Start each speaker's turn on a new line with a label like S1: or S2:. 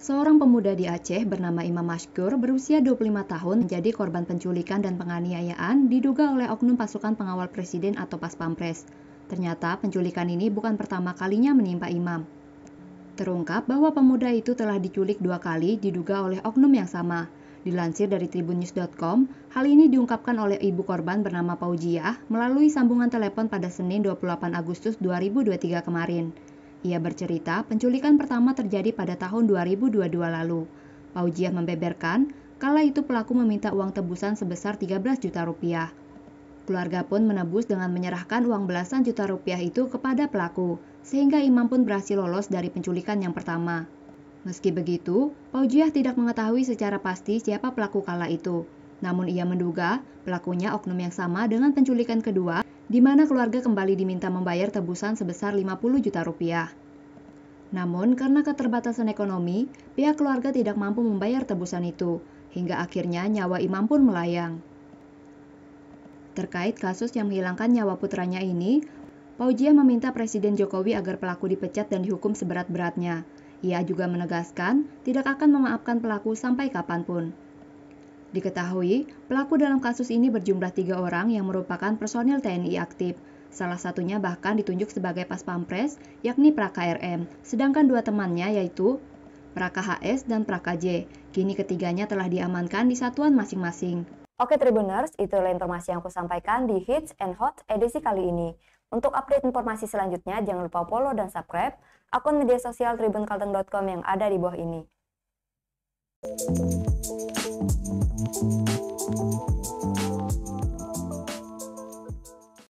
S1: Seorang pemuda di Aceh bernama Imam Mashkur berusia 25 tahun menjadi korban penculikan dan penganiayaan diduga oleh oknum pasukan pengawal presiden atau pas pampres. Ternyata penculikan ini bukan pertama kalinya menimpa Imam. Terungkap bahwa pemuda itu telah diculik dua kali diduga oleh oknum yang sama. Dilansir dari tribunnews.com, hal ini diungkapkan oleh ibu korban bernama Paujiah melalui sambungan telepon pada Senin 28 Agustus 2023 kemarin. Ia bercerita, penculikan pertama terjadi pada tahun 2022 lalu. Paujiah membeberkan, kala itu pelaku meminta uang tebusan sebesar 13 juta rupiah. Keluarga pun menebus dengan menyerahkan uang belasan juta rupiah itu kepada pelaku, sehingga Imam pun berhasil lolos dari penculikan yang pertama. Meski begitu, Paujiah tidak mengetahui secara pasti siapa pelaku kala itu. Namun ia menduga pelakunya oknum yang sama dengan penculikan kedua di mana keluarga kembali diminta membayar tebusan sebesar 50 juta rupiah. Namun, karena keterbatasan ekonomi, pihak keluarga tidak mampu membayar tebusan itu, hingga akhirnya nyawa imam pun melayang. Terkait kasus yang menghilangkan nyawa putranya ini, Paujia meminta Presiden Jokowi agar pelaku dipecat dan dihukum seberat-beratnya. Ia juga menegaskan tidak akan memaafkan pelaku sampai kapanpun. Diketahui, pelaku dalam kasus ini berjumlah tiga orang yang merupakan personil TNI aktif. Salah satunya bahkan ditunjuk sebagai pas pampres, yakni Praka RM, sedangkan dua temannya yaitu Praka HS dan Praka J. Kini ketiganya telah diamankan di satuan masing-masing.
S2: Oke Tribuners, itulah informasi yang aku sampaikan di Hits and Hot edisi kali ini. Untuk update informasi selanjutnya, jangan lupa follow dan subscribe akun media sosial tribunkalteng.com yang ada di bawah ini.